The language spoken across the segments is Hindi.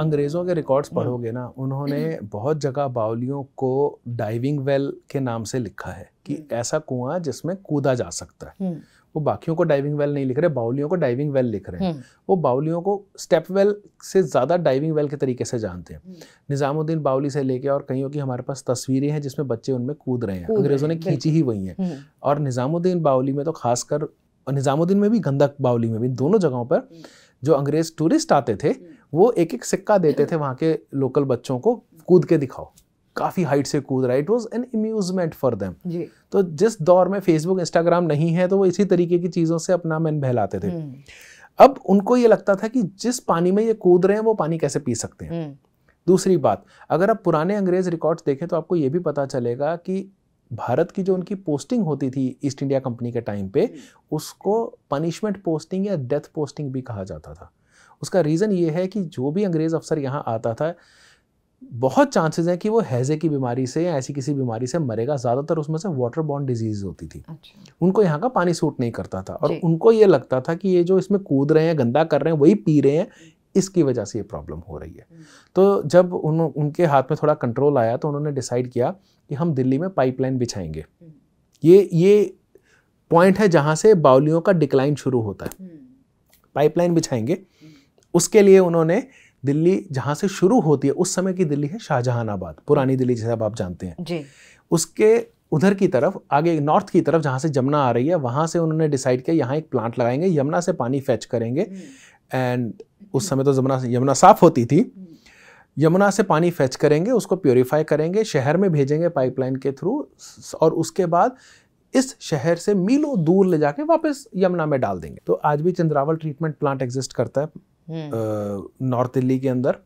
अंग्रेज़ों के रिकॉर्ड्स हम्म। पढ़ोगे ना उन्होंने बहुत जगह बावलियों को डाइविंग वेल के नाम से लिखा है कि हम्म। ऐसा कुआं जिसमें कूदा जा सकता है हम्म। वो बाकियों को डाइविंग वेल नहीं लिख रहे बाउलियों को डाइविंग वेल लिख रहे हैं वो बाउलियों को स्टेप वेल से ज़्यादा डाइविंग वेल के तरीके से जानते हैं निज़ामुद्दीन बाउली से लेके और कईयों की हमारे पास तस्वीरें हैं जिसमें बच्चे उनमें कूद रहे हैं अंग्रेज़ों ने खींची ही वही हैं और निज़ामुद्दीन बाउली में तो खासकर निज़ामुद्दीन में भी गंदक बाउली में भी दोनों जगहों पर जो अंग्रेज़ टूरिस्ट आते थे वो एक एक सिक्का देते थे वहाँ के लोकल बच्चों को कूद के दिखाओ काफ़ी हाइट से कूद रहा है it was an amusement for them तो जिस दौर में फेसबुक इंस्टाग्राम नहीं है तो वो इसी तरीके की चीज़ों से अपना मन बहलाते थे हम्म। अब उनको ये लगता था कि जिस पानी में ये कूद रहे हैं वो पानी कैसे पी सकते हैं हम्म। दूसरी बात अगर आप पुराने अंग्रेज रिकॉर्ड्स देखें तो आपको ये भी पता चलेगा कि भारत की जो उनकी पोस्टिंग होती थी ईस्ट इंडिया कंपनी के टाइम पे उसको पनिशमेंट पोस्टिंग या डेथ पोस्टिंग भी कहा जाता था उसका रीज़न ये है कि जो भी अंग्रेज़ अफसर यहाँ आता था बहुत चांसेस हैं कि वो हैज़े की बीमारी से या ऐसी किसी बीमारी से मरेगा ज़्यादातर उसमें से वाटर बॉन्ड डिजीज़ होती थी अच्छा। उनको यहाँ का पानी सूट नहीं करता था और उनको ये लगता था कि ये जो इसमें कूद रहे हैं गंदा कर रहे हैं वही पी रहे हैं इसकी वजह से ये प्रॉब्लम हो रही है हम्म। तो जब उन उनके हाथ में थोड़ा कंट्रोल आया तो उन्होंने डिसाइड किया कि हम दिल्ली में पाइपलाइन बिछाएंगे हम्म। ये ये पॉइंट है जहाँ से बाउलियों का डिक्लाइन शुरू होता है पाइपलाइन हम्म। बिछाएंगे उसके लिए उन्होंने दिल्ली जहाँ से शुरू होती है उस समय की दिल्ली है शाहजहानाबाद पुरानी दिल्ली जैसे आप जानते हैं जी उसके उधर की तरफ आगे नॉर्थ की तरफ जहाँ से जमुना आ रही है वहाँ से उन्होंने डिसाइड किया यहाँ एक प्लांट लगाएंगे यमुना से पानी फैच करेंगे हम्म। एंड उस समय तो जमुना यमुना साफ होती थी हम्म। यमुना से पानी फैच करेंगे उसको प्योरीफाई करेंगे शहर में भेजेंगे पाइपलाइन के थ्रू और उसके बाद इस शहर से मीलों दूर ले जाके वापस यमुना में डाल देंगे तो आज भी चंद्रावल ट्रीटमेंट प्लांट एग्जिस्ट करता है हम्म। नॉर्थ दिल्ली के अंदर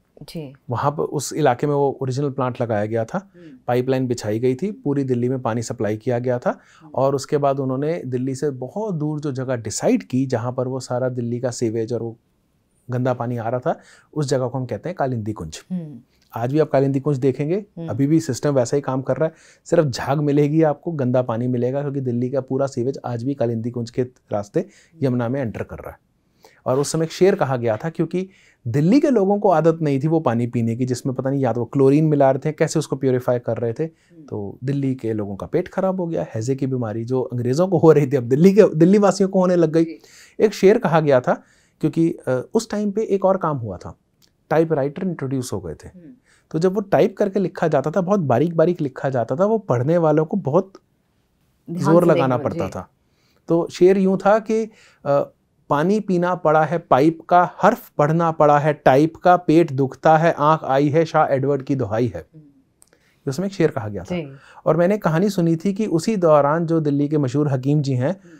वहाँ पर उस इलाके में वो ओरिजिनल प्लांट लगाया गया था पाइपलाइन हम्म। बिछाई गई थी पूरी दिल्ली में पानी सप्लाई किया गया था हम्म। और उसके बाद उन्होंने दिल्ली से बहुत दूर जो जगह डिसाइड की जहाँ पर वो सारा दिल्ली का सीवेज और वो गंदा पानी आ रहा था उस जगह को हम कहते हैं कालिंदी कुंज आज भी आप कालिंदी कुंज देखेंगे अभी भी सिस्टम वैसा ही काम कर रहा है सिर्फ झाग मिलेगी आपको गंदा पानी मिलेगा क्योंकि दिल्ली का पूरा सीवेज आज भी कालिंदी कुंज के रास्ते यमुना में एंटर कर रहा है और उस समय एक शेर कहा गया था क्योंकि दिल्ली के लोगों को आदत नहीं थी वो पानी पीने की जिसमें पता नहीं या तो वो क्लोरीन मिला रहे थे कैसे उसको प्योरीफाई कर रहे थे हम्म। तो दिल्ली के लोगों का पेट खराब हो गया हैजे की बीमारी जो अंग्रेज़ों को हो रही थी अब दिल्ली के दिल्ली वासियों को होने लग गई एक शेर कहा गया था क्योंकि उस टाइम पे एक और काम हुआ था टाइप राइटर इंट्रोड्यूस हो गए थे हम्म। तो जब वो टाइप करके लिखा जाता था बहुत बारीक बारीक लिखा जाता था वो पढ़ने वालों को बहुत जोर लगाना पड़ता था तो शेर यूँ था कि पानी पीना पड़ा है पाइप का हर्फ पढ़ना पड़ा है टाइप का पेट दुखता है आंख आई है शाह एडवर्ड की दोहाई है हम्म। उसमें एक शेर कहा गया था और मैंने कहानी सुनी थी कि उसी दौरान जो दिल्ली के मशहूर हकीम जी हैं हम्म।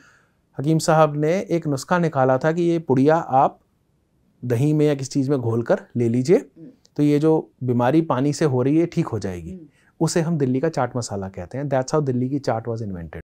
हकीम साहब ने एक नुस्खा निकाला था कि ये पुड़िया आप दही में या किसी चीज़ में घोल कर ले लीजिए हम्म। तो ये जो बीमारी पानी से हो रही है ठीक हो जाएगी उसे हम दिल्ली का चाट मसाला कहते हैं दैट्स हाउ दिल्ली की चाट वॉज इन्वेंटेड